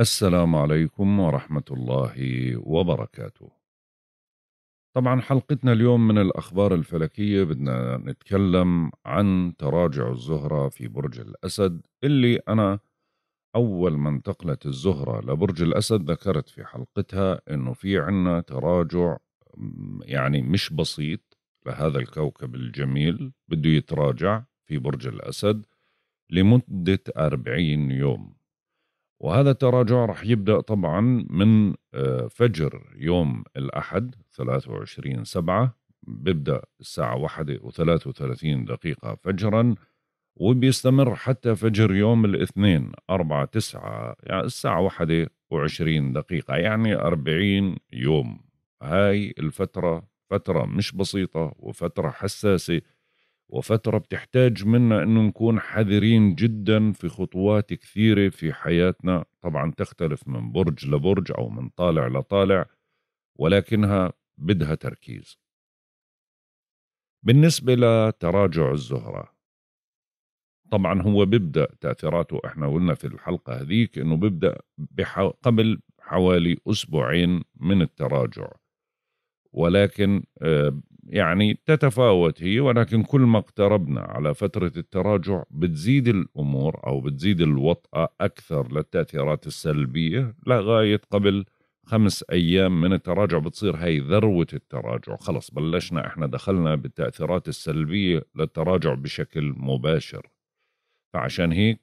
السلام عليكم ورحمة الله وبركاته. طبعا حلقتنا اليوم من الأخبار الفلكية بدنا نتكلم عن تراجع الزهرة في برج الأسد اللي أنا أول ما انتقلت الزهرة لبرج الأسد ذكرت في حلقتها إنه في عنا تراجع يعني مش بسيط لهذا الكوكب الجميل بده يتراجع في برج الأسد لمدة أربعين يوم وهذا التراجع رح يبدأ طبعا من آه، فجر يوم الأحد 23 سبعة بيبدأ الساعة وثلاثة وثلاثين دقيقة فجرا وبيستمر حتى فجر يوم الاثنين 4 9 يعني الساعة وعشرين دقيقة يعني 40 يوم هاي الفترة فترة مش بسيطة وفترة حساسة وفترة بتحتاج منا أنه نكون حذرين جدا في خطوات كثيرة في حياتنا طبعا تختلف من برج لبرج أو من طالع لطالع ولكنها بدها تركيز بالنسبة لتراجع الزهرة طبعا هو بيبدأ تأثيراته احنا قلنا في الحلقة هذيك انه بيبدأ بحو... قبل حوالي أسبوعين من التراجع ولكن آه، يعني تتفاوت هي ولكن كل ما اقتربنا على فترة التراجع بتزيد الأمور أو بتزيد الوطأة أكثر للتأثيرات السلبية لغاية قبل خمس أيام من التراجع بتصير هاي ذروة التراجع خلص بلشنا إحنا دخلنا بالتأثيرات السلبية للتراجع بشكل مباشر فعشان هيك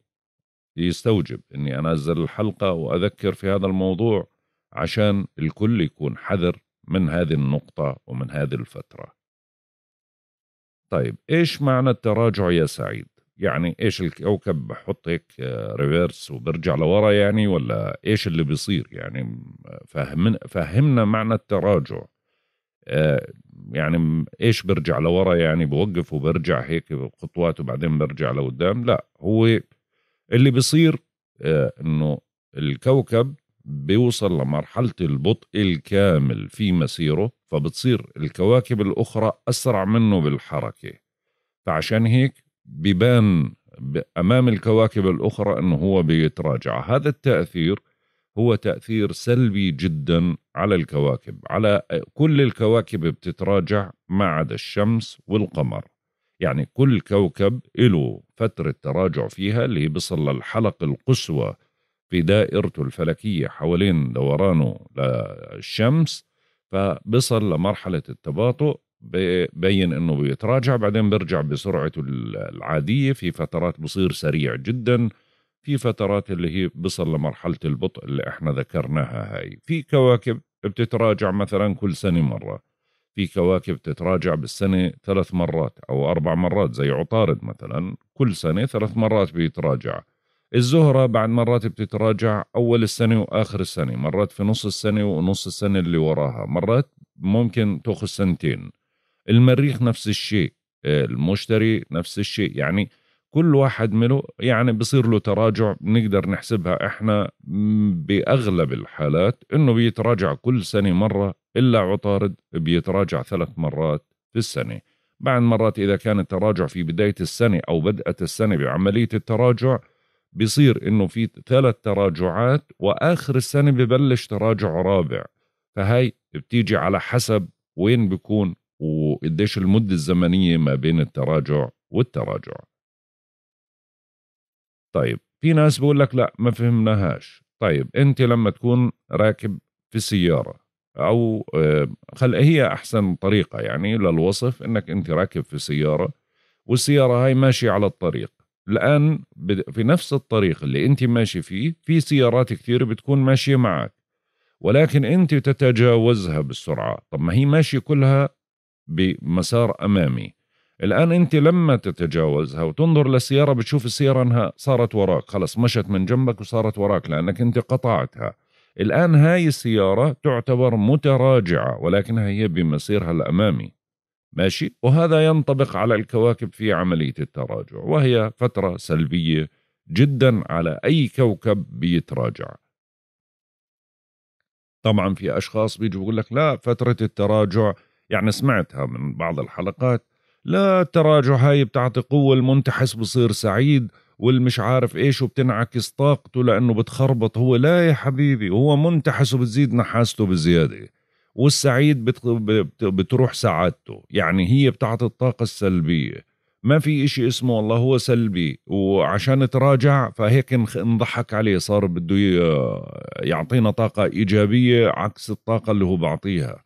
يستوجب أني أنزل الحلقة وأذكر في هذا الموضوع عشان الكل يكون حذر من هذه النقطة ومن هذه الفترة طيب ايش معنى التراجع يا سعيد؟ يعني ايش الكوكب بحط هيك ريفيرس آه، وبرجع لورا يعني ولا ايش اللي بيصير يعني فهمنا فهمنا معنى التراجع آه، يعني ايش برجع لورا يعني بوقف وبرجع هيك خطوات وبعدين برجع لقدام لا هو اللي بيصير آه، انه الكوكب بيوصل لمرحلة البطء الكامل في مسيره فبتصير الكواكب الأخرى أسرع منه بالحركة فعشان هيك ببان أمام الكواكب الأخرى أنه هو بيتراجع هذا التأثير هو تأثير سلبي جدا على الكواكب على كل الكواكب بتتراجع ما عدا الشمس والقمر يعني كل كوكب له فترة تراجع فيها اللي بيصل للحلقة القصوى في دائرته الفلكية حوالين دورانه للشمس فبصل لمرحلة التباطؤ بين انه بيتراجع بعدين بيرجع بسرعته العادية في فترات بصير سريع جدا في فترات اللي هي بصل لمرحلة البطء اللي احنا ذكرناها هاي في كواكب بتتراجع مثلا كل سنة مرة في كواكب تتراجع بالسنة ثلاث مرات أو أربع مرات زي عطارد مثلا كل سنة ثلاث مرات بيتراجع الزهرة بعد مرات بتتراجع أول السنة وآخر السنة مرات في نص السنة ونص السنة اللي وراها مرات ممكن تأخذ سنتين المريخ نفس الشيء المشتري نفس الشيء يعني كل واحد منه يعني بصير له تراجع بنقدر نحسبها احنا باغلب الحالات انه بيتراجع كل سنه مره الا عطارد بيتراجع ثلاث مرات في السنه بعد مرات اذا كان التراجع في بدايه السنه او بدات السنه بعمليه التراجع بصير انه في ثلاث تراجعات واخر السنه ببلش تراجع رابع فهي بتيجي على حسب وين بكون وقديش المده الزمنيه ما بين التراجع والتراجع طيب في ناس بقول لك لا ما فهمناهاش طيب انت لما تكون راكب في سياره او آه، خل هي احسن طريقه يعني للوصف انك انت راكب في سياره والسياره هاي ماشيه على الطريق الآن في نفس الطريق اللي أنت ماشي فيه في سيارات كثير بتكون ماشية معك ولكن أنت تتجاوزها بالسرعة طب ما هي ماشية كلها بمسار أمامي الآن أنت لما تتجاوزها وتنظر للسيارة بتشوف السيارة أنها صارت وراك خلص مشت من جنبك وصارت وراك لأنك أنت قطعتها الآن هاي السيارة تعتبر متراجعة ولكنها هي بمسيرها الأمامي ماشي وهذا ينطبق على الكواكب في عملية التراجع وهي فترة سلبية جدا على أي كوكب بيتراجع طبعا في أشخاص بيجوا بيقول لك لا فترة التراجع يعني سمعتها من بعض الحلقات لا التراجع هاي بتعطي قوة المنتحس بصير سعيد والمش عارف ايش وبتنعكس طاقته لانه بتخربط هو لا يا حبيبي هو منتحس وبتزيد نحاسته بزياده والسعيد بتروح سعادته يعني هي بتعطي الطاقة السلبية ما في إشي اسمه والله هو سلبي وعشان تراجع فهيك نضحك عليه صار بده يعطينا طاقة إيجابية عكس الطاقة اللي هو بعطيها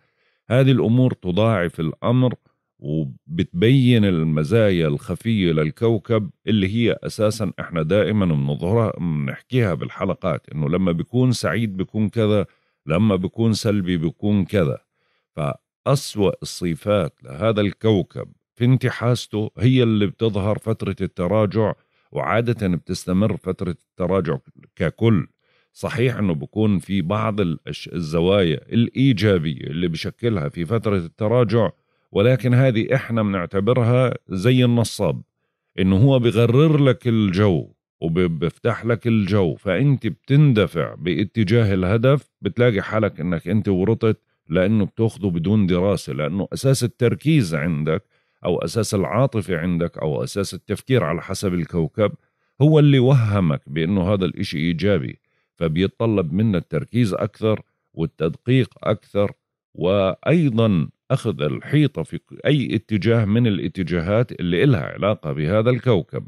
هذه الأمور تضاعف الأمر وبتبين المزايا الخفية للكوكب اللي هي أساسا إحنا دائما بنظهرها بنحكيها بالحلقات إنه لما بيكون سعيد بيكون كذا لما بيكون سلبي بيكون كذا فأسوأ الصفات لهذا الكوكب في انتحاسته هي اللي بتظهر فترة التراجع وعادة بتستمر فترة التراجع ككل صحيح انه بكون في بعض الزوايا الايجابيه اللي بشكلها في فتره التراجع ولكن هذه احنا بنعتبرها زي النصاب انه هو بغرر لك الجو وبيفتح لك الجو فانت بتندفع باتجاه الهدف بتلاقي حالك انك انت ورطت لانه بتاخذه بدون دراسه لانه اساس التركيز عندك او اساس العاطفه عندك او اساس التفكير على حسب الكوكب هو اللي وهمك بانه هذا الاشي ايجابي فبيتطلب منا التركيز اكثر والتدقيق اكثر وايضا اخذ الحيطه في اي اتجاه من الاتجاهات اللي إلها علاقه بهذا الكوكب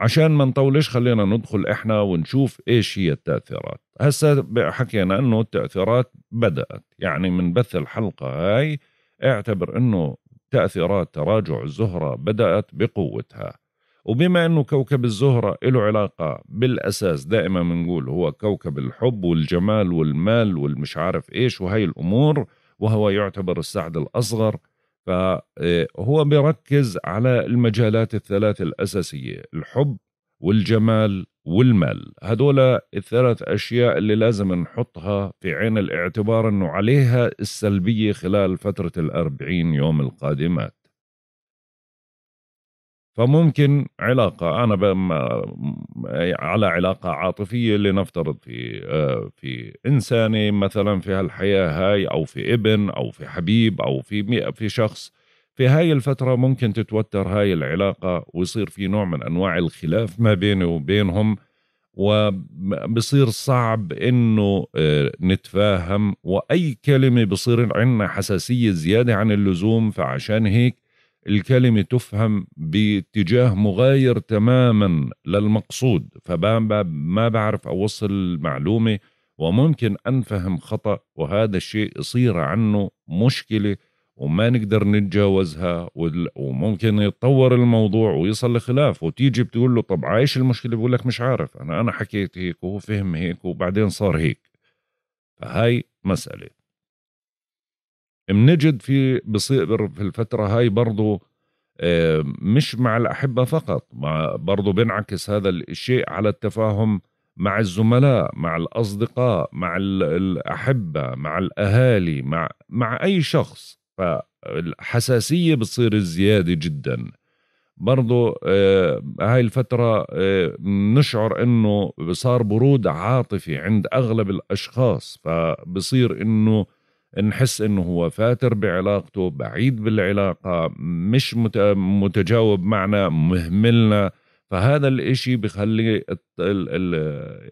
عشان ما نطولش خلينا ندخل احنا ونشوف ايش هي التاثيرات هسه حكينا انه التاثيرات بدات يعني من بث الحلقه هاي اعتبر انه تاثيرات تراجع الزهره بدات بقوتها وبما انه كوكب الزهره له علاقه بالاساس دائما بنقول هو كوكب الحب والجمال والمال والمش عارف ايش وهي الامور وهو يعتبر السعد الاصغر فهو بيركز على المجالات الثلاث الأساسية الحب والجمال والمال هدول الثلاث أشياء اللي لازم نحطها في عين الاعتبار أنه عليها السلبية خلال فترة الأربعين يوم القادمات فممكن علاقة أنا على علاقة عاطفية لنفترض في آه، في إنسانة مثلا في هالحياة هاي أو في ابن أو في حبيب أو في في شخص في هاي الفترة ممكن تتوتر هاي العلاقة ويصير في نوع من أنواع الخلاف ما بيني وبينهم وبصير صعب انه آه، نتفاهم واي كلمه بصير عندنا حساسيه زياده عن اللزوم فعشان هيك الكلمة تفهم باتجاه مغاير تماما للمقصود فما بعرف أوصل المعلومة وممكن أنفهم خطأ وهذا الشيء يصير عنه مشكلة وما نقدر نتجاوزها وممكن يتطور الموضوع ويصل لخلاف وتيجي بتقول له طب عايش المشكلة بقول لك مش عارف أنا أنا حكيت هيك وهو فهم هيك وبعدين صار هيك فهاي مسألة بنجد في بصير في الفترة هاي برضو آه، مش مع الأحبة فقط مع برضو بينعكس هذا الشيء على التفاهم مع الزملاء مع الأصدقاء مع الأحبة مع الأهالي مع, مع أي شخص فالحساسية بتصير زيادة جدا برضو آه، هاي الفترة آه، نشعر أنه صار برود عاطفي عند أغلب الأشخاص فبصير أنه نحس انه هو فاتر بعلاقته بعيد بالعلاقه مش متجاوب معنا مهملنا فهذا الاشي بخلي الـ الـ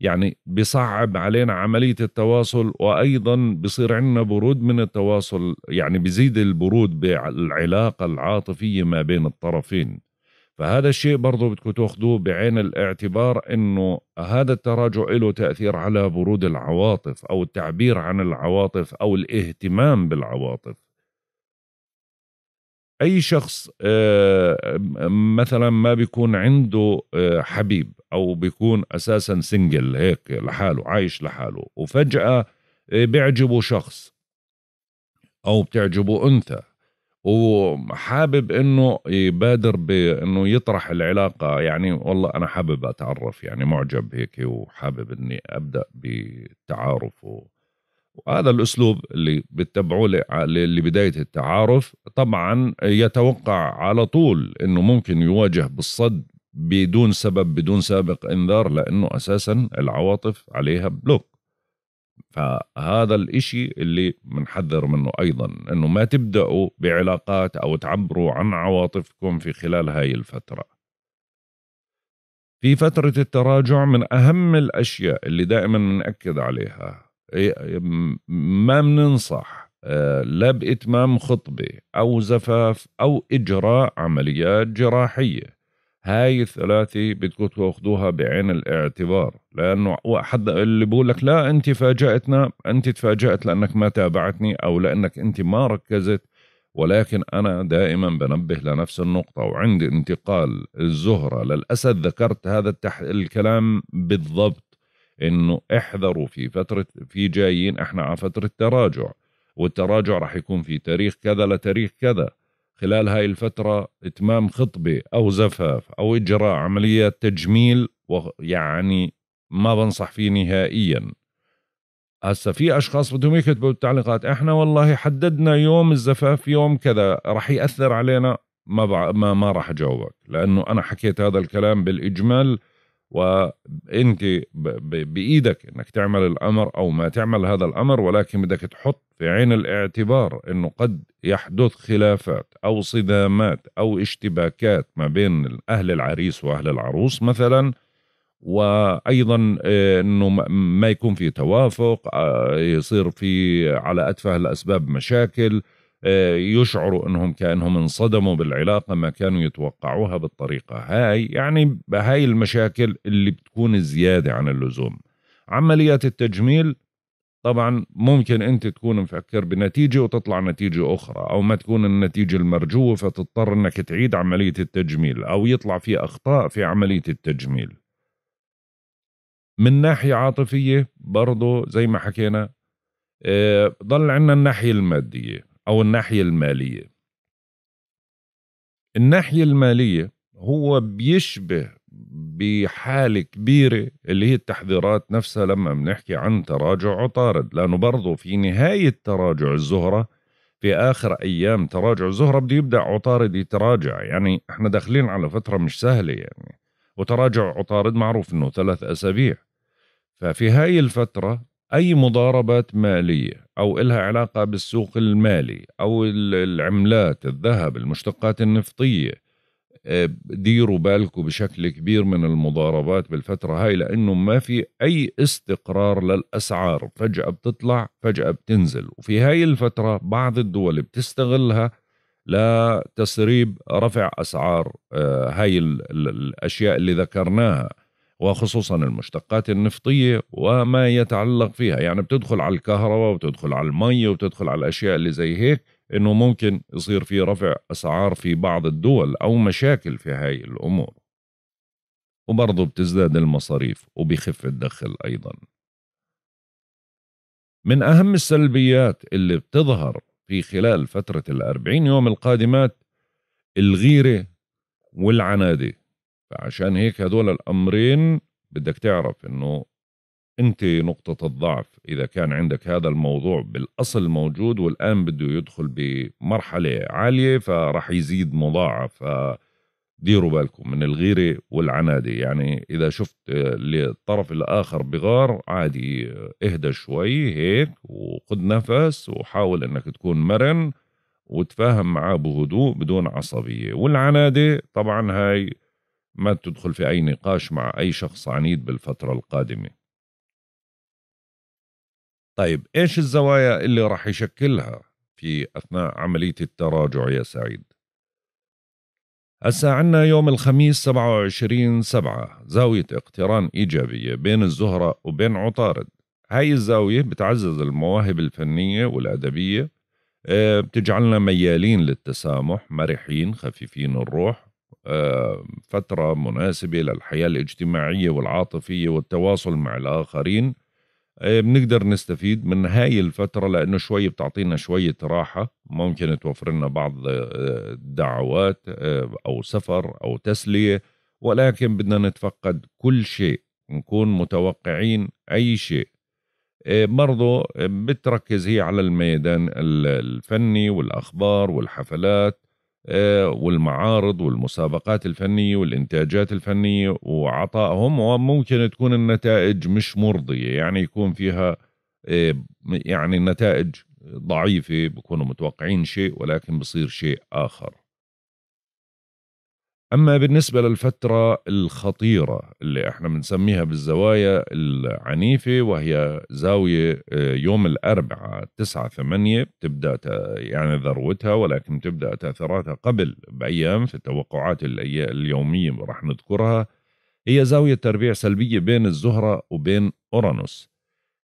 يعني بصعب علينا عملية التواصل وأيضا بصير عندنا برود من التواصل يعني بزيد البرود بالعلاقة العاطفية ما بين الطرفين فهذا الشيء برضه بدكم تاخذوه بعين الاعتبار انه هذا التراجع له تاثير على برود العواطف او التعبير عن العواطف او الاهتمام بالعواطف. اي شخص آه، مثلا ما بيكون عنده آه، حبيب او بيكون اساسا سنجل هيك لحاله عايش لحاله وفجاه آه، بيعجبه شخص او بتعجبه انثى وحابب انه يبادر بانه يطرح العلاقه يعني والله انا حابب اتعرف يعني معجب هيك وحابب اني ابدا بالتعارف وهذا الاسلوب اللي بتبعوه لبدايه التعارف طبعا يتوقع على طول انه ممكن يواجه بالصد بدون سبب بدون سابق انذار لانه اساسا العواطف عليها بلوك فهذا الإشي اللي بنحذر منه أيضا أنه ما تبدأوا بعلاقات أو تعبروا عن عواطفكم في خلال هاي الفترة في فترة التراجع من أهم الأشياء اللي دائما بنأكد عليها إيه، ما بننصح آه، لا بإتمام خطبة أو زفاف أو إجراء عمليات جراحية هاي الثلاثة بدكم تاخذوها بعين الاعتبار لأنه حد اللي بقول لك لا أنت فاجأتنا أنت تفاجأت لأنك ما تابعتني أو لأنك أنت ما ركزت ولكن أنا دائما بنبه لنفس النقطة وعندي انتقال الزهرة للأسد ذكرت هذا التح... الكلام بالضبط إنه احذروا في فترة في جايين إحنا على فترة تراجع والتراجع راح يكون في تاريخ كذا لتاريخ كذا خلال هاي الفترة إتمام خطبة أو زفاف أو إجراء عمليات تجميل ويعني ما بنصح فيه نهائيا هسا في اشخاص بدهم يكتبوا بالتعليقات احنا والله حددنا يوم الزفاف يوم كذا رح ياثر علينا ما بع... ما ما راح اجاوبك لانه انا حكيت هذا الكلام بالاجمال وانت بايدك انك تعمل الامر او ما تعمل هذا الامر ولكن بدك تحط في عين الاعتبار انه قد يحدث خلافات أو صدامات أو اشتباكات ما بين أهل العريس وأهل العروس مثلا وأيضا آه، أنه ما يكون في توافق آه، يصير في على أتفه الأسباب مشاكل آه، يشعروا أنهم كأنهم انصدموا بالعلاقة ما كانوا يتوقعوها بالطريقة هاي يعني هاي المشاكل اللي بتكون زيادة عن اللزوم عمليات التجميل طبعا ممكن انت تكون مفكر بنتيجه وتطلع نتيجه اخرى او ما تكون النتيجه المرجوه فتضطر انك تعيد عمليه التجميل او يطلع في اخطاء في عمليه التجميل من ناحيه عاطفيه برضه زي ما حكينا آه، ضل عندنا الناحيه الماديه او الناحيه الماليه الناحيه الماليه هو بيشبه بحالة كبيرة اللي هي التحذيرات نفسها لما بنحكي عن تراجع عطارد لأنه برضو في نهاية تراجع الزهرة في آخر أيام تراجع الزهرة بده يبدأ عطارد يتراجع يعني احنا داخلين على فترة مش سهلة يعني وتراجع عطارد معروف أنه ثلاث أسابيع ففي هاي الفترة أي مضاربات مالية أو إلها علاقة بالسوق المالي أو العملات الذهب المشتقات النفطية ديروا بالكم بشكل كبير من المضاربات بالفترة هاي لأنه ما في أي استقرار للأسعار فجأة بتطلع فجأة بتنزل وفي هاي الفترة بعض الدول بتستغلها لتسريب رفع أسعار آه، هاي الأشياء اللي ذكرناها وخصوصا المشتقات النفطية وما يتعلق فيها يعني بتدخل على الكهرباء وبتدخل على المي وبتدخل على الأشياء اللي زي هيك انه ممكن يصير في رفع اسعار في بعض الدول او مشاكل في هاي الامور وبرضه بتزداد المصاريف وبيخف الدخل ايضا من اهم السلبيات اللي بتظهر في خلال فترة الأربعين يوم القادمات الغيرة والعنادة فعشان هيك هدول الأمرين بدك تعرف إنه انت نقطة الضعف اذا كان عندك هذا الموضوع بالاصل موجود والان بده يدخل بمرحلة عالية فرح يزيد مضاعف ديروا بالكم من الغيرة والعنادة يعني اذا شفت الطرف الاخر بغار عادي اهدى شوي هيك وخد نفس وحاول انك تكون مرن وتفاهم معاه بهدوء بدون عصبية والعنادة طبعا هاي ما تدخل في أي نقاش مع أي شخص عنيد بالفترة القادمة طيب ايش الزوايا اللي راح يشكلها في اثناء عمليه التراجع يا سعيد؟ هسا عندنا يوم الخميس 27 سبعة زاوية اقتران إيجابية بين الزهرة وبين عطارد هاي الزاوية بتعزز المواهب الفنية والأدبية آه، بتجعلنا ميالين للتسامح مرحين خفيفين الروح آه، فترة مناسبة للحياة الاجتماعية والعاطفية والتواصل مع الآخرين آه، بنقدر نستفيد من هاي الفترة لأنه شوي بتعطينا شوية راحة ممكن توفر لنا بعض آه، دعوات آه، أو سفر أو تسلية ولكن بدنا نتفقد كل شيء نكون متوقعين أي شيء برضو بتركز هي على الميدان الفني والأخبار والحفلات والمعارض والمسابقات الفنية والإنتاجات الفنية وعطائهم وممكن تكون النتائج مش مرضية يعني يكون فيها إيه، يعني النتائج ضعيفة بكونوا متوقعين شيء ولكن بصير شيء آخر أما بالنسبة للفترة الخطيرة اللي احنا بنسميها بالزوايا العنيفة وهي زاوية آه، يوم الأربعاء 9 8 بتبدأ يعني ذروتها ولكن تبدأ تأثيراتها قبل بأيام في التوقعات اليومية راح نذكرها هي زاوية تربيع سلبية بين الزهرة وبين أورانوس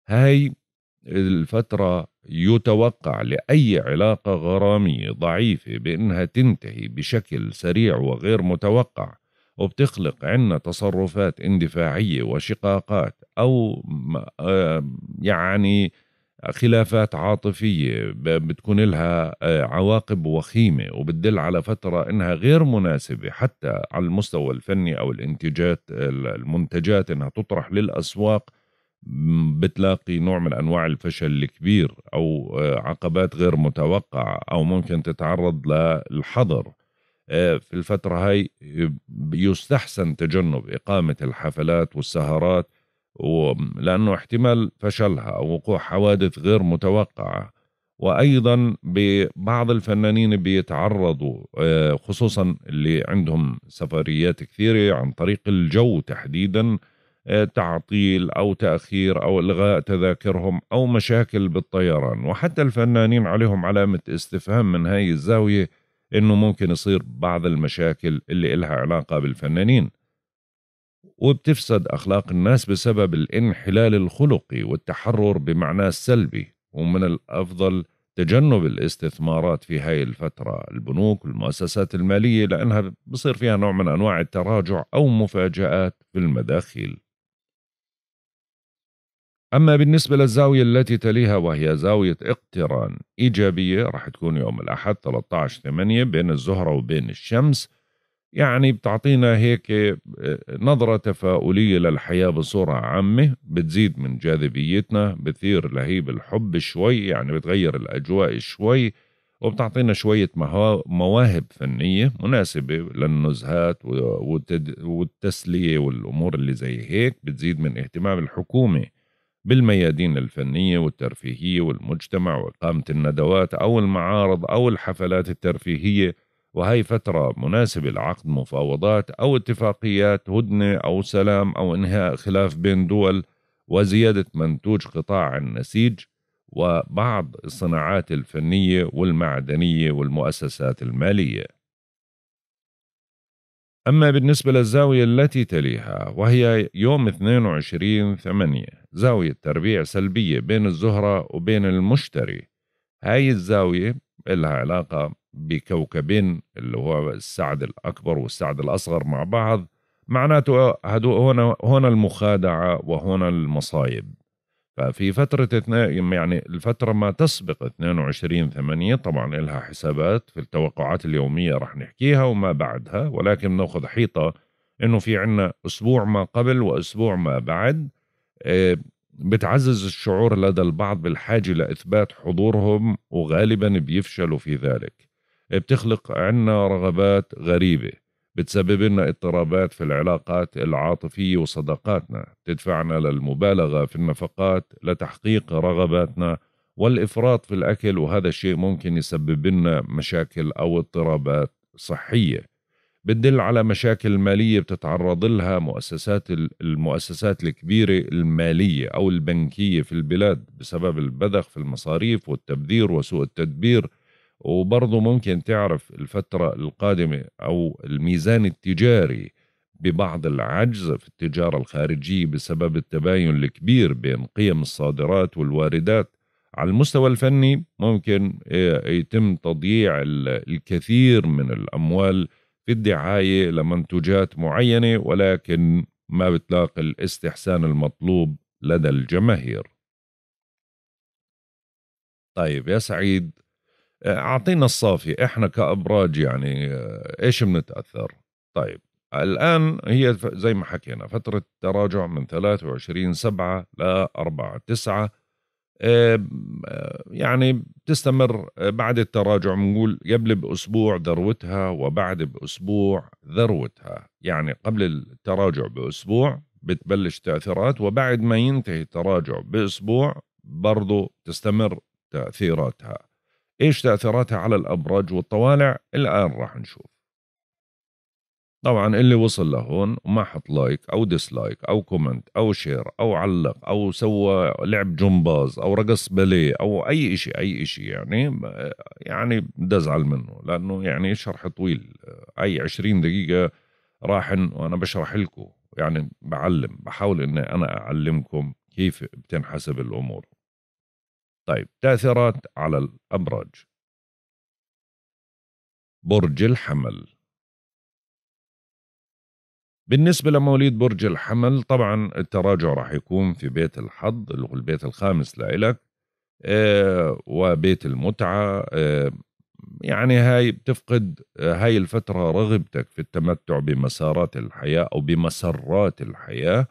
هاي الفترة يتوقع لأي علاقة غرامية ضعيفة بأنها تنتهي بشكل سريع وغير متوقع وبتخلق عنا تصرفات اندفاعية وشقاقات أو يعني خلافات عاطفية بتكون لها آه، عواقب وخيمة وبتدل على فترة إنها غير مناسبة حتى على المستوى الفني أو الانتاجات المنتجات إنها تطرح للأسواق بتلاقي نوع من انواع الفشل الكبير او آه، عقبات غير متوقعه او ممكن تتعرض للحظر آه، في الفتره هاي آه، يستحسن تجنب اقامه الحفلات والسهرات لانه احتمال فشلها او وقوع حوادث غير متوقعه وايضا ببعض الفنانين بيتعرضوا خصوصا اللي عندهم سفريات كثيره عن طريق الجو تحديدا تعطيل أو تأخير أو إلغاء تذاكرهم أو مشاكل بالطيران وحتى الفنانين عليهم علامة استفهام من هاي الزاوية إنه ممكن يصير بعض المشاكل اللي إلها علاقة بالفنانين وبتفسد أخلاق الناس بسبب الانحلال الخلقي والتحرر بمعناه السلبي ومن الأفضل تجنب الاستثمارات في هاي الفترة البنوك والمؤسسات المالية لأنها بصير فيها نوع من أنواع التراجع أو مفاجآت في المداخيل أما بالنسبة للزاوية التي تليها وهي زاوية اقتران إيجابية راح تكون يوم الأحد 13 8 بين الزهرة وبين الشمس يعني بتعطينا هيك آه، نظرة تفاؤلية للحياة بصورة عامة بتزيد من جاذبيتنا بثير لهيب الحب شوي يعني بتغير الأجواء شوي وبتعطينا شوية مواهب فنية مناسبة للنزهات والتسلية والأمور اللي زي هيك بتزيد من اهتمام الحكومة بالميادين الفنية والترفيهية والمجتمع وإقامة الندوات أو المعارض أو الحفلات الترفيهية وهي فترة مناسبة لعقد مفاوضات أو اتفاقيات هدنة أو سلام أو إنهاء خلاف بين دول وزيادة منتوج قطاع النسيج وبعض الصناعات الفنية والمعدنية والمؤسسات المالية. أما بالنسبة للزاوية التي تليها وهي يوم 22 8 زاوية تربيع سلبية بين الزهرة وبين المشتري هاي الزاوية لها علاقة بكوكبين اللي هو السعد الأكبر والسعد الأصغر مع بعض معناته هدو هنا هنا المخادعة وهنا المصايب ففي فترة يعني الفترة ما تسبق 22 8 طبعا لها حسابات في التوقعات اليومية رح نحكيها وما بعدها ولكن بناخذ حيطة انه في عنا اسبوع ما قبل واسبوع ما بعد آه، بتعزز الشعور لدى البعض بالحاجة لإثبات حضورهم وغالبا بيفشلوا في ذلك بتخلق عنا رغبات غريبة بتسبب لنا اضطرابات في العلاقات العاطفية وصداقاتنا بتدفعنا للمبالغة في النفقات لتحقيق رغباتنا والإفراط في الأكل وهذا الشيء ممكن يسبب لنا مشاكل أو اضطرابات صحية بتدل على مشاكل مالية بتتعرض لها مؤسسات المؤسسات الكبيرة المالية أو البنكية في البلاد بسبب البذخ في المصاريف والتبذير وسوء التدبير وبرضه ممكن تعرف الفترة القادمة أو الميزان التجاري ببعض العجز في التجارة الخارجية بسبب التباين الكبير بين قيم الصادرات والواردات على المستوى الفني ممكن آه، يتم تضييع الكثير من الأموال في الدعاية لمنتوجات معينة ولكن ما بتلاقي الاستحسان المطلوب لدى الجماهير طيب يا سعيد آه، أعطينا الصافي إحنا كأبراج يعني آه، إيش بنتأثر طيب الآن هي زي ما حكينا فترة تراجع من 23 سبعة ل 4 9 آه، يعني بتستمر آه، بعد التراجع بنقول قبل باسبوع ذروتها وبعد باسبوع ذروتها يعني قبل التراجع باسبوع بتبلش تاثيرات وبعد ما ينتهي التراجع باسبوع برضو تستمر تاثيراتها ايش تاثيراتها على الابراج والطوالع الان راح نشوف طبعا اللي وصل لهون وما حط لايك او ديسلايك او كومنت او شير او علق او سوى لعب جمباز او رقص باليه او اي شيء اي شيء يعني يعني بدي ازعل منه لانه يعني شرح طويل اي 20 دقيقه راح وانا بشرح لكم يعني بعلم بحاول اني انا اعلمكم كيف بتنحسب الامور طيب تاثيرات على الابراج برج الحمل بالنسبة لمواليد برج الحمل طبعا التراجع راح يكون في بيت الحظ اللي هو البيت الخامس لإلك آه، وبيت المتعة آه، يعني هاي بتفقد آه، هاي الفترة رغبتك في التمتع بمسارات الحياة أو بمسرات الحياة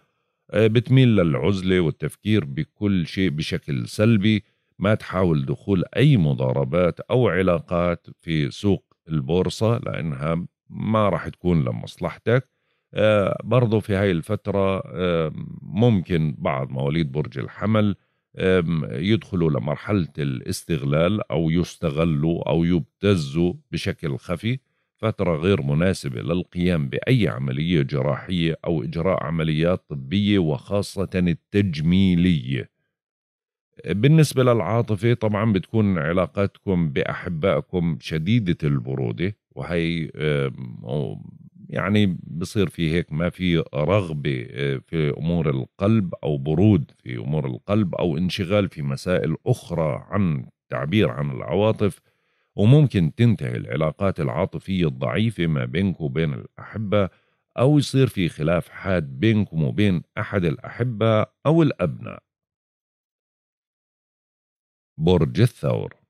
بتميل للعزلة والتفكير بكل شيء بشكل سلبي ما تحاول دخول أي مضاربات أو علاقات في سوق البورصة لأنها ما راح تكون لمصلحتك آه، برضو في هاي الفترة ممكن بعض مواليد برج الحمل يدخلوا لمرحلة الاستغلال أو يستغلوا أو يبتزوا بشكل خفي فترة غير مناسبة للقيام بأي عملية جراحية أو إجراء عمليات طبية وخاصة التجميلية بالنسبة للعاطفة طبعا بتكون علاقاتكم بأحبائكم شديدة البرودة وهي يعني بصير في هيك ما في رغبة آه، في أمور القلب أو برود في أمور القلب أو انشغال في مسائل أخرى عن التعبير عن العواطف وممكن تنتهي العلاقات العاطفية الضعيفة ما بينك وبين الأحبة أو يصير في خلاف حاد بينكم وبين أحد الأحبة أو الأبناء برج الثور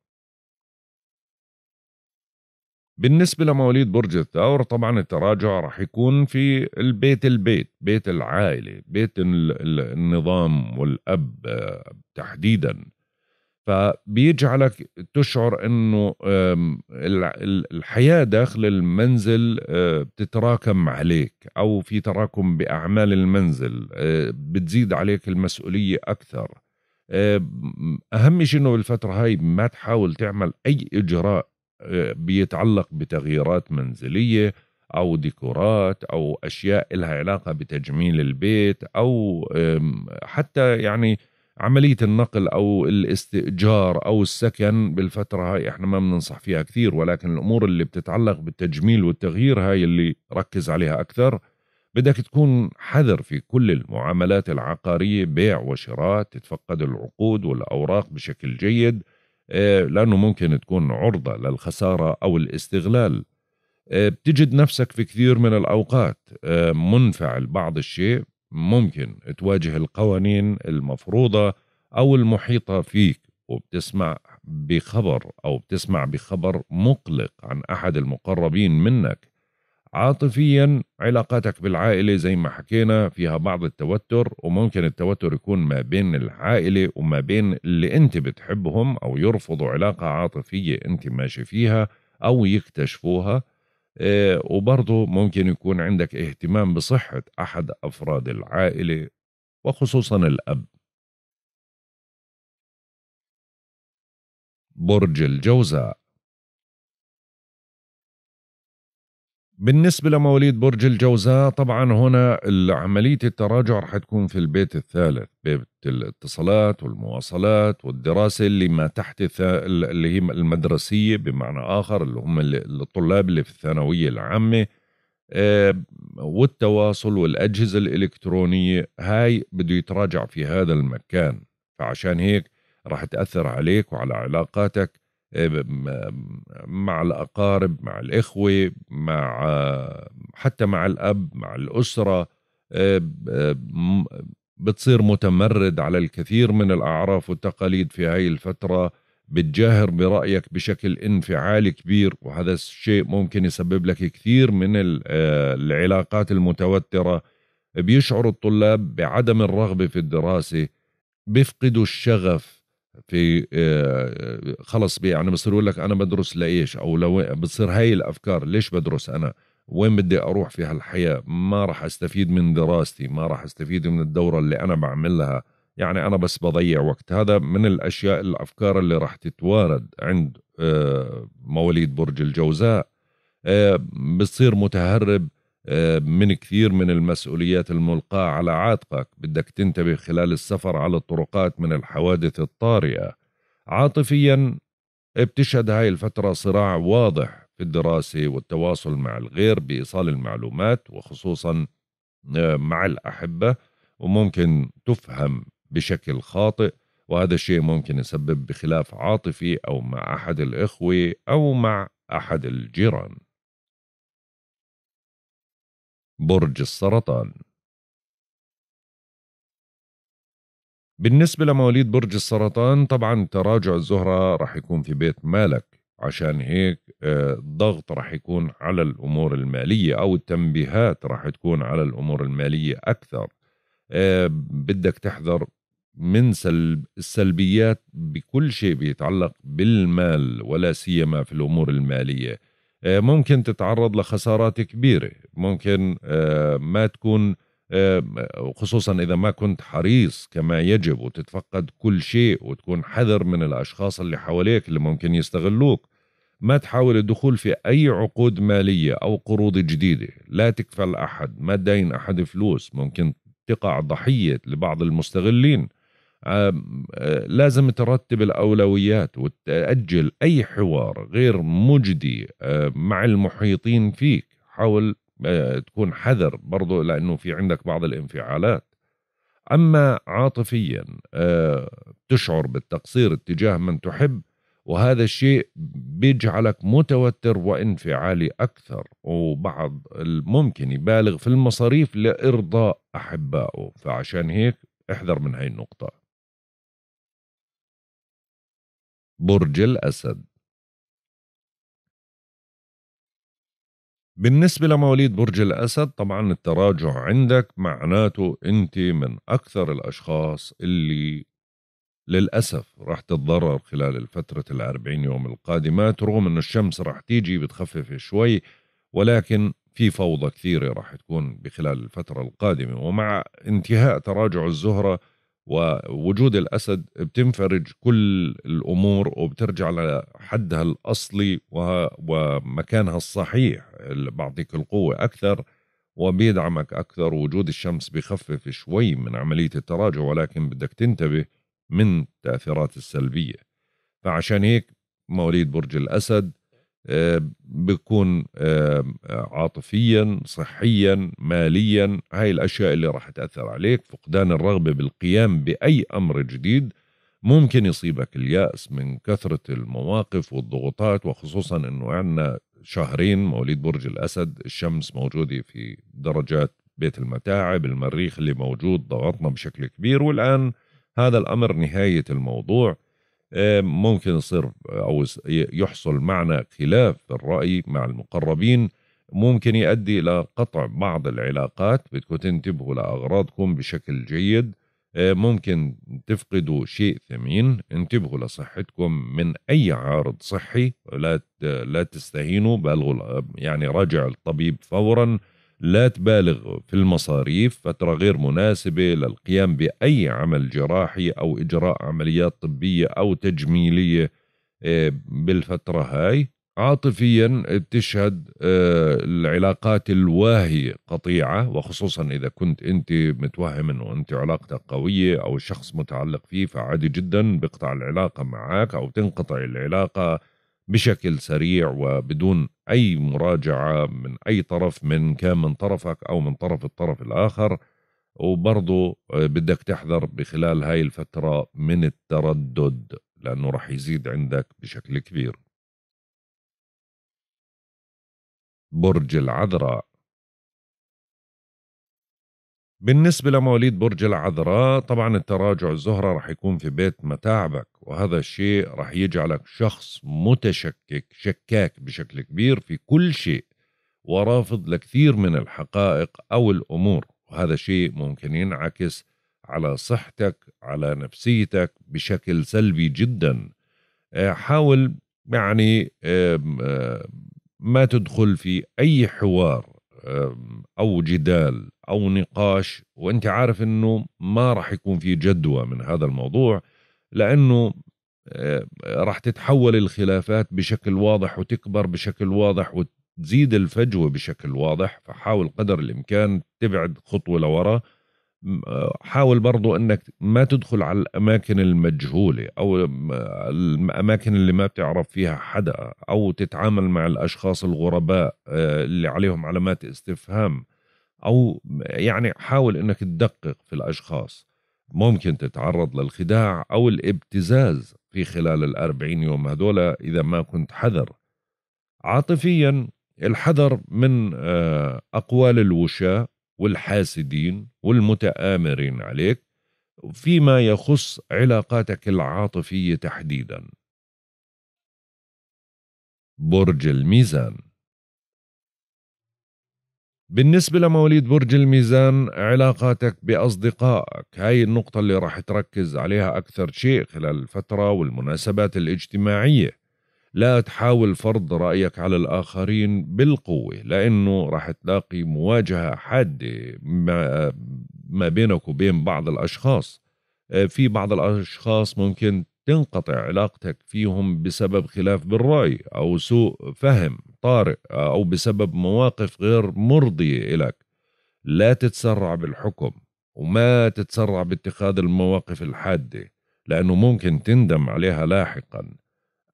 بالنسبة لمواليد برج الثور طبعا التراجع راح يكون في البيت البيت بيت العائلة بيت النظام والأب آه، تحديدا فبيجعلك تشعر أنه الحياة داخل المنزل آه، بتتراكم عليك أو في تراكم بأعمال المنزل آه، بتزيد عليك المسؤولية أكثر أهم شيء أنه بالفترة هاي ما تحاول تعمل أي إجراء بيتعلق بتغييرات منزلية أو ديكورات أو أشياء لها علاقة بتجميل البيت أو حتى يعني عملية النقل أو الاستئجار أو السكن بالفترة هاي احنا ما بننصح فيها كثير ولكن الأمور اللي بتتعلق بالتجميل والتغيير هاي اللي ركز عليها أكثر بدك تكون حذر في كل المعاملات العقارية بيع وشراء تتفقد العقود والأوراق بشكل جيد إيه، لأنه ممكن تكون عرضة للخسارة أو الاستغلال إيه، بتجد نفسك في كثير من الأوقات إيه، منفعل بعض الشيء ممكن تواجه القوانين المفروضة أو المحيطة فيك وبتسمع بخبر أو بتسمع بخبر مقلق عن أحد المقربين منك عاطفيا علاقاتك بالعائلة زي ما حكينا فيها بعض التوتر وممكن التوتر يكون ما بين العائلة وما بين اللي أنت بتحبهم أو يرفضوا علاقة عاطفية أنت ماشي فيها أو يكتشفوها آه، وبرضه ممكن يكون عندك اهتمام بصحة أحد أفراد العائلة وخصوصا الأب برج الجوزاء بالنسبة لمواليد برج الجوزاء طبعا هنا عملية التراجع رح تكون في البيت الثالث بيت الاتصالات والمواصلات والدراسة اللي ما تحت اللي هي المدرسية بمعنى آخر اللي هم الطلاب اللي في الثانوية العامة آه، والتواصل والأجهزة الإلكترونية هاي بده يتراجع في هذا المكان فعشان هيك رح تأثر عليك وعلى علاقاتك إيه، مع الأقارب مع الإخوة مع حتى مع الأب مع الأسرة إيه، إيه، بتصير متمرد على الكثير من الأعراف والتقاليد في هاي الفترة بتجاهر برأيك بشكل انفعالي كبير وهذا الشيء ممكن يسبب لك كثير من العلاقات المتوترة بيشعر الطلاب بعدم الرغبة في الدراسة بيفقدوا الشغف في آه، خلص يعني انا بصير يقول لك انا بدرس لايش او لو بتصير هاي الافكار ليش بدرس انا وين بدي اروح في هالحياه ما راح استفيد من دراستي ما راح استفيد من الدوره اللي انا بعملها يعني انا بس بضيع وقت هذا من الاشياء الافكار اللي راح تتوارد عند آه، مواليد برج الجوزاء آه، بتصير متهرب من كثير من المسؤوليات الملقاة على عاتقك بدك تنتبه خلال السفر على الطرقات من الحوادث الطارئة عاطفيا بتشهد هاي الفترة صراع واضح في الدراسة والتواصل مع الغير بإيصال المعلومات وخصوصا آه، مع الأحبة وممكن تفهم بشكل خاطئ وهذا الشيء ممكن يسبب بخلاف عاطفي أو مع أحد الإخوة أو مع أحد الجيران برج السرطان بالنسبة لمواليد برج السرطان طبعا تراجع الزهرة رح يكون في بيت مالك عشان هيك الضغط آه، رح يكون على الأمور المالية أو التنبيهات رح تكون على الأمور المالية أكثر آه، بدك تحذر من سلب السلبيات بكل شيء بيتعلق بالمال ولا سيما في الأمور المالية آه، ممكن تتعرض لخسارات كبيره ممكن آه، ما تكون آه، خصوصا اذا ما كنت حريص كما يجب وتتفقد كل شيء وتكون حذر من الاشخاص اللي حواليك اللي ممكن يستغلوك ما تحاول الدخول في اي عقود ماليه او قروض جديده لا تكفل احد ما دين احد فلوس ممكن تقع ضحيه لبعض المستغلين آه، لازم ترتب الأولويات وتأجل أي حوار غير مجدي آه، مع المحيطين فيك حاول آه، تكون حذر برضو لأنه في عندك بعض الانفعالات أما عاطفيا تشعر بالتقصير اتجاه من تحب وهذا الشيء بيجعلك متوتر وانفعالي أكثر وبعض الممكن يبالغ في المصاريف لإرضاء أحبائه فعشان هيك احذر من هاي النقطة برج الأسد بالنسبة لمواليد برج الأسد طبعا التراجع عندك معناته أنت من أكثر الأشخاص اللي للأسف راح تتضرر خلال الفترة الأربعين يوم القادمات رغم أن الشمس راح تيجي بتخفف شوي ولكن في فوضى كثيرة راح تكون بخلال الفترة القادمة ومع انتهاء تراجع الزهرة ووجود الأسد بتنفرج كل الأمور وبترجع لحدها الأصلي ومكانها الصحيح اللي بعطيك القوة أكثر وبيدعمك أكثر وجود الشمس بخفف شوي من عملية التراجع ولكن بدك تنتبه من التأثيرات السلبية فعشان هيك مواليد برج الأسد آه، بيكون آه، عاطفيا صحيا ماليا هاي الأشياء اللي راح تأثر عليك فقدان الرغبة بالقيام بأي أمر جديد ممكن يصيبك اليأس من كثرة المواقف والضغوطات وخصوصا أنه عندنا شهرين مواليد برج الأسد الشمس موجودة في درجات بيت المتاعب المريخ اللي موجود ضغطنا بشكل كبير والآن هذا الأمر نهاية الموضوع آه، ممكن يصير او يحصل معنا خلاف في الراي مع المقربين ممكن يؤدي الى قطع بعض العلاقات بدكم تنتبهوا لاغراضكم بشكل جيد آه، ممكن تفقدوا شيء ثمين انتبهوا لصحتكم من اي عارض صحي لا لا تستهينوا بلغوا يعني راجع الطبيب فورا لا تبالغ في المصاريف فترة غير مناسبة للقيام بأي عمل جراحي أو إجراء عمليات طبية أو تجميلية آه، بالفترة هاي عاطفيا بتشهد آه، العلاقات الواهية قطيعة وخصوصا إذا كنت أنت متوهم أنه أنت علاقتك قوية أو الشخص متعلق فيه فعادي جدا بقطع العلاقة معك أو تنقطع العلاقة بشكل سريع وبدون أي مراجعة من أي طرف من كان من طرفك أو من طرف الطرف الآخر وبرضه آه، بدك تحذر بخلال هاي الفترة من التردد لأنه رح يزيد عندك بشكل كبير برج العذراء بالنسبة لمواليد برج العذراء طبعا التراجع الزهرة رح يكون في بيت متاعبك وهذا الشيء رح يجعلك شخص متشكك شكاك بشكل كبير في كل شيء ورافض لكثير من الحقائق أو الأمور وهذا شيء ممكن ينعكس على صحتك على نفسيتك بشكل سلبي جدا آه، حاول يعني ما تدخل في أي حوار او جدال او نقاش وانت عارف انه ما راح يكون في جدوى من هذا الموضوع لانه راح تتحول الخلافات بشكل واضح وتكبر بشكل واضح وتزيد الفجوه بشكل واضح فحاول قدر الامكان تبعد خطوه لورا حاول برضو انك ما تدخل على الاماكن المجهوله او الاماكن اللي ما بتعرف فيها حدا او تتعامل مع الاشخاص الغرباء آه، اللي عليهم علامات استفهام او يعني حاول انك تدقق في الاشخاص ممكن تتعرض للخداع او الابتزاز في خلال الأربعين يوم هذول اذا ما كنت حذر عاطفيا الحذر من آه، اقوال الوشاه والحاسدين والمتآمرين عليك فيما يخص علاقاتك العاطفية تحديدا برج الميزان بالنسبة لمواليد برج الميزان علاقاتك بأصدقائك هاي النقطة اللي راح تركز عليها أكثر شيء خلال الفترة والمناسبات الاجتماعية لا تحاول فرض رأيك على الآخرين بالقوة لأنه راح تلاقي مواجهة حادة ما بينك وبين بعض الأشخاص آه، في بعض الأشخاص ممكن تنقطع علاقتك فيهم بسبب خلاف بالرأي أو سوء فهم طارئ أو بسبب مواقف غير مرضية إلك لا تتسرع بالحكم وما تتسرع باتخاذ المواقف الحادة لأنه ممكن تندم عليها لاحقاً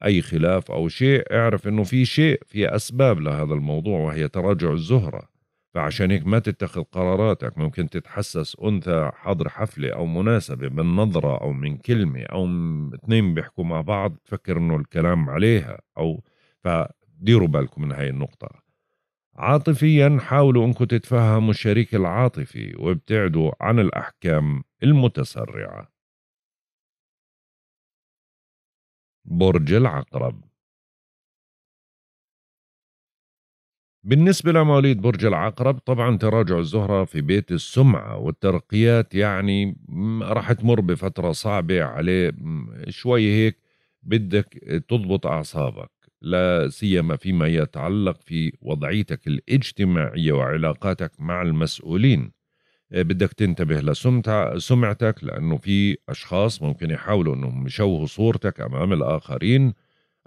أي خلاف أو شيء اعرف أنه في شيء في أسباب لهذا الموضوع وهي تراجع الزهرة فعشان هيك ما تتخذ قراراتك ممكن تتحسس أنثى حضر حفلة أو مناسبة من نظرة أو من كلمة أو اثنين بيحكوا مع بعض تفكر أنه الكلام عليها أو فديروا بالكم من هاي النقطة عاطفيا حاولوا أنكم تتفهموا الشريك العاطفي وابتعدوا عن الأحكام المتسرعة برج العقرب بالنسبة لمواليد برج العقرب طبعا تراجع الزهرة في بيت السمعة والترقيات يعني راح تمر بفترة صعبة عليه شوي هيك بدك تضبط أعصابك لا سيما فيما يتعلق في وضعيتك الاجتماعية وعلاقاتك مع المسؤولين آه، بدك تنتبه لسمعتك سمعتك لانه في اشخاص ممكن يحاولوا انهم يشوهوا صورتك امام الاخرين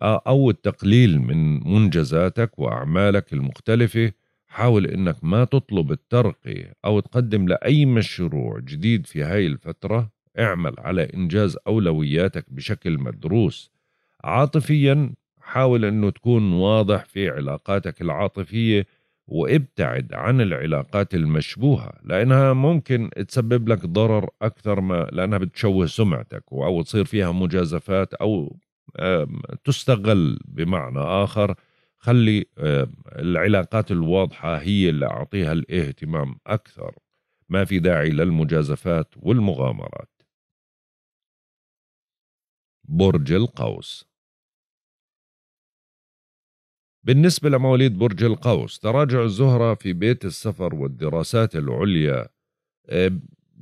آه، او التقليل من منجزاتك واعمالك المختلفه حاول انك ما تطلب الترقية او تقدم لاي مشروع جديد في هاي الفترة اعمل على انجاز اولوياتك بشكل مدروس عاطفيا حاول انه تكون واضح في علاقاتك العاطفية وابتعد عن العلاقات المشبوهة لأنها ممكن تسبب لك ضرر أكثر ما لأنها بتشوه سمعتك أو تصير فيها مجازفات أو تستغل بمعنى آخر خلي العلاقات الواضحة هي اللي أعطيها الاهتمام أكثر ما في داعي للمجازفات والمغامرات برج القوس بالنسبة لمواليد برج القوس تراجع الزهرة في بيت السفر والدراسات العليا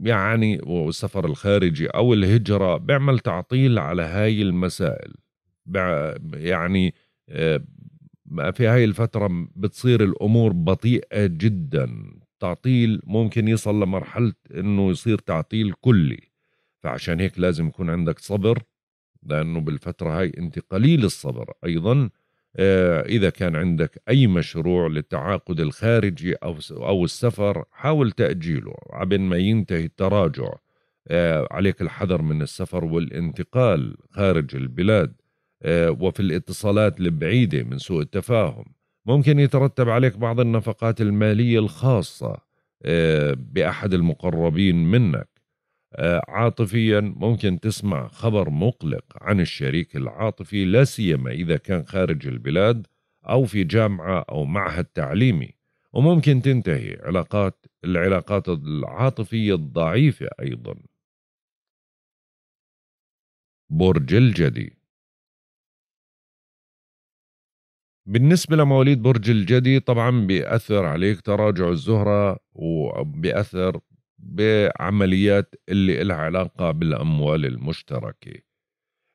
يعني والسفر الخارجي أو الهجرة بيعمل تعطيل على هاي المسائل يعني في هاي الفترة بتصير الأمور بطيئة جدا تعطيل ممكن يصل لمرحلة أنه يصير تعطيل كلي فعشان هيك لازم يكون عندك صبر لأنه بالفترة هاي أنت قليل الصبر أيضا آه، إذا كان عندك أي مشروع للتعاقد الخارجي أو أو السفر حاول تأجيله عبين ما ينتهي التراجع آه، عليك الحذر من السفر والانتقال خارج البلاد آه، وفي الاتصالات البعيدة من سوء التفاهم ممكن يترتب عليك بعض النفقات المالية الخاصة بأحد المقربين منك آه، عاطفيا ممكن تسمع خبر مقلق عن الشريك العاطفي لا سيما إذا كان خارج البلاد أو في جامعة أو معهد تعليمي وممكن تنتهي علاقات العلاقات العاطفية الضعيفة أيضا برج الجدي بالنسبة لمواليد برج الجدي طبعا بيأثر عليك تراجع الزهرة وبيأثر بعمليات اللي لها علاقة بالأموال المشتركة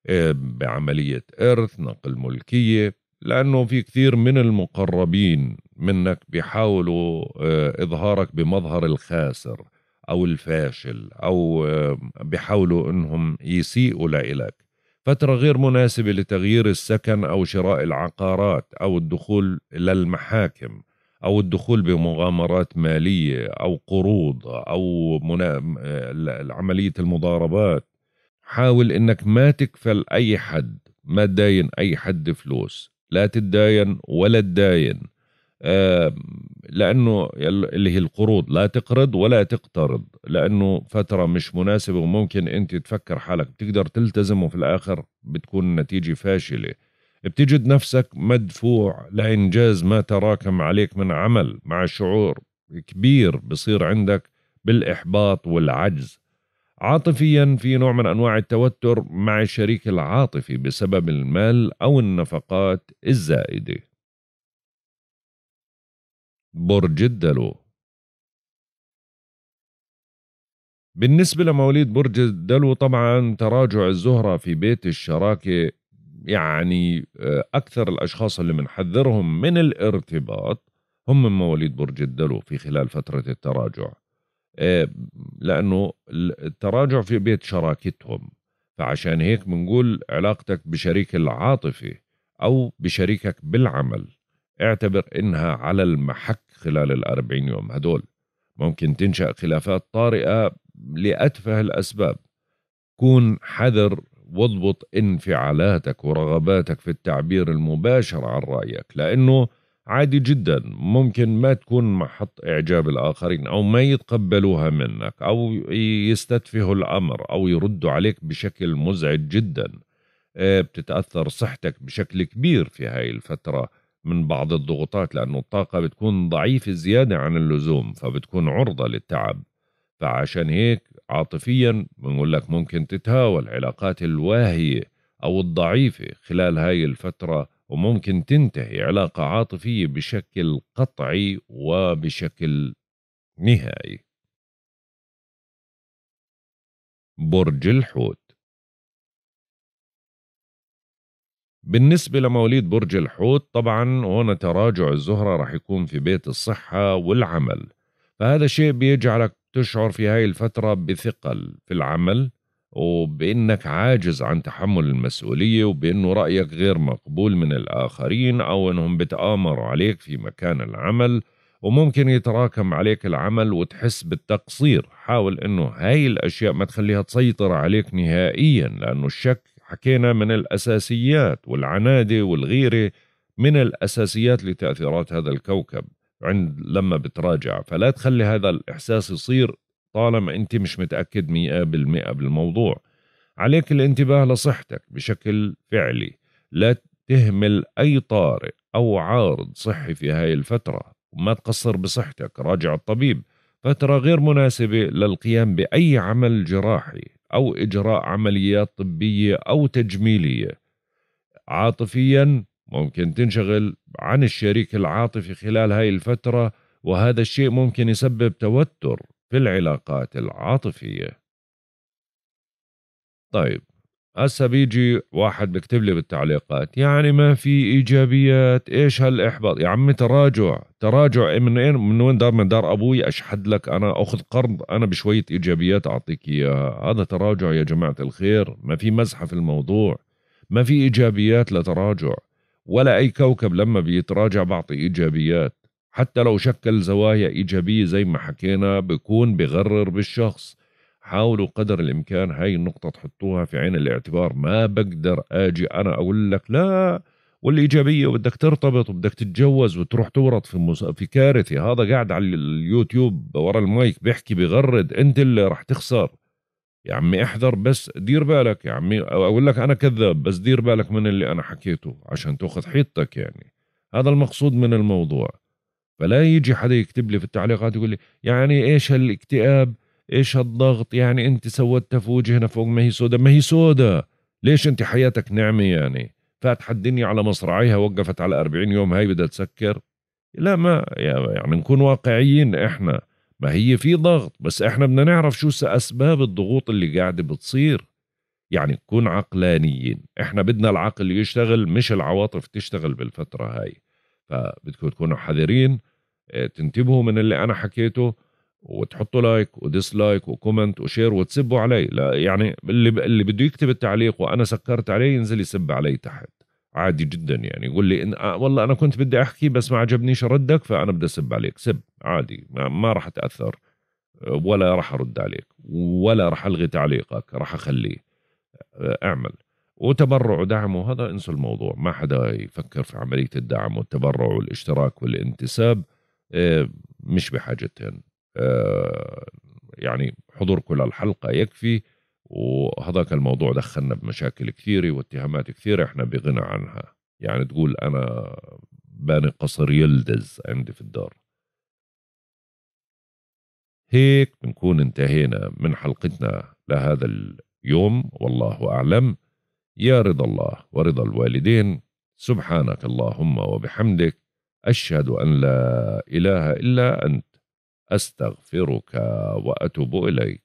آه، بعملية إرث نقل ملكية لأنه في كثير من المقربين منك بيحاولوا آه، إظهارك بمظهر الخاسر أو الفاشل أو آه، بيحاولوا أنهم يسيئوا لإلك فترة غير مناسبة لتغيير السكن أو شراء العقارات أو الدخول للمحاكم او الدخول بمغامرات ماليه او قروض او عمليه المضاربات حاول انك ما تكفل اي حد ما تداين اي حد فلوس لا تتداين ولا تداين آه لانه اللي هي القروض لا تقرض ولا تقترض لانه فتره مش مناسبه وممكن انت تفكر حالك بتقدر تلتزم وفي الاخر بتكون نتيجه فاشله بتجد نفسك مدفوع لإنجاز ما تراكم عليك من عمل مع شعور كبير بصير عندك بالإحباط والعجز عاطفيا في نوع من أنواع التوتر مع الشريك العاطفي بسبب المال أو النفقات الزائدة برج الدلو بالنسبة لمواليد برج الدلو طبعا تراجع الزهرة في بيت الشراكة يعني آه، أكثر الأشخاص اللي بنحذرهم من الارتباط هم من مواليد برج الدلو في خلال فترة التراجع آه، لأنه التراجع في بيت شراكتهم فعشان هيك بنقول علاقتك بشريك العاطفي أو بشريكك بالعمل اعتبر إنها على المحك خلال الأربعين يوم هدول ممكن تنشأ خلافات طارئة لأتفه الأسباب كون حذر واضبط انفعالاتك ورغباتك في التعبير المباشر عن رأيك لأنه عادي جدا ممكن ما تكون محط إعجاب الآخرين أو ما يتقبلوها منك أو يستدفه الأمر أو يردوا عليك بشكل مزعج جدا آه، بتتأثر صحتك بشكل كبير في هاي الفترة من بعض الضغوطات لأنه الطاقة بتكون ضعيفة زيادة عن اللزوم فبتكون عرضة للتعب فعشان هيك عاطفيا بنقول لك ممكن تتهاوى العلاقات الواهية أو الضعيفة خلال هاي الفترة وممكن تنتهي علاقة عاطفية بشكل قطعي وبشكل نهائي برج الحوت بالنسبة لمواليد برج الحوت طبعا هون تراجع الزهرة رح يكون في بيت الصحة والعمل فهذا الشيء بيجعلك تشعر في هاي الفترة بثقل في العمل وبأنك عاجز عن تحمل المسؤولية وبأنه رأيك غير مقبول من الآخرين أو أنهم بتآمروا عليك في مكان العمل وممكن يتراكم عليك العمل وتحس بالتقصير حاول أنه هاي الأشياء ما تخليها تسيطر عليك نهائيا لأنه الشك حكينا من الأساسيات والعنادة والغيرة من الأساسيات لتأثيرات هذا الكوكب عند لما بتراجع فلا تخلي هذا الإحساس يصير طالما أنت مش متأكد مئة بالمئة بالموضوع عليك الانتباه لصحتك بشكل فعلي لا تهمل أي طارئ أو عارض صحي في هاي الفترة وما تقصر بصحتك راجع الطبيب فترة غير مناسبة للقيام بأي عمل جراحي أو إجراء عمليات طبية أو تجميلية عاطفيا ممكن تنشغل عن الشريك العاطفي خلال هاي الفترة وهذا الشيء ممكن يسبب توتر في العلاقات العاطفية طيب هسا بيجي واحد بكتب لي بالتعليقات يعني ما في ايجابيات ايش هالاحباط يا عمي تراجع تراجع من وين من وين دار من دار ابوي اشحد لك انا اخذ قرض انا بشويه ايجابيات اعطيك اياها هذا تراجع يا جماعه الخير ما في مزحه في الموضوع ما في ايجابيات لتراجع ولا أي كوكب لما بيتراجع بعطي إيجابيات حتى لو شكل زوايا إيجابية زي ما حكينا بكون بغرر بالشخص حاولوا قدر الإمكان هاي النقطة تحطوها في عين الاعتبار ما بقدر أجي أنا أقول لك لا والإيجابية وبدك ترتبط وبدك تتجوز وتروح تورط في مس... في كارثة هذا قاعد على اليوتيوب ورا المايك بيحكي بغرد أنت اللي رح تخسر يا عمي احذر بس دير بالك يا عمي اقول لك انا كذاب بس دير بالك من اللي انا حكيته عشان تاخذ حيطتك يعني هذا المقصود من الموضوع فلا يجي حدا يكتب لي في التعليقات يقول لي يعني ايش هالاكتئاب ايش هالضغط يعني انت سودت في وجهنا فوق ما هي سودة ما هي سودة ليش انت حياتك نعمة يعني فاتحة الدنيا على مصراعيها وقفت على 40 يوم هاي بدها تسكر لا ما يعني نكون واقعيين احنا ما هي في ضغط بس احنا بدنا نعرف شو اسباب الضغوط اللي قاعده بتصير يعني نكون عقلانيين احنا بدنا العقل يشتغل مش العواطف تشتغل بالفتره هاي فبدكم تكونوا حذرين آه، تنتبهوا من اللي انا حكيته وتحطوا لايك وديسلايك وكومنت وشير وتسبوا علي لا يعني اللي اللي بده يكتب التعليق وانا سكرت عليه ينزل يسب علي تحت عادي جدا يعني يقول لي إن آه والله انا كنت بدي احكي بس ما عجبنيش ردك فانا بدي اسب عليك سب عادي ما, ما راح اتاثر ولا راح ارد عليك ولا راح الغي تعليقك راح اخليه آه، اعمل وتبرع ودعم وهذا انسوا الموضوع ما حدا يفكر في عمليه الدعم والتبرع والاشتراك والانتساب آه، مش بحاجتين آه، يعني حضوركم للحلقه يكفي وهذاك الموضوع دخلنا بمشاكل كثيره واتهامات كثيره احنا بغنى عنها يعني تقول انا باني قصر يلدز عندي في الدار هيك بنكون انتهينا من حلقتنا لهذا اليوم والله اعلم يا رضا الله ورضا الوالدين سبحانك اللهم وبحمدك اشهد ان لا اله الا انت استغفرك واتوب اليك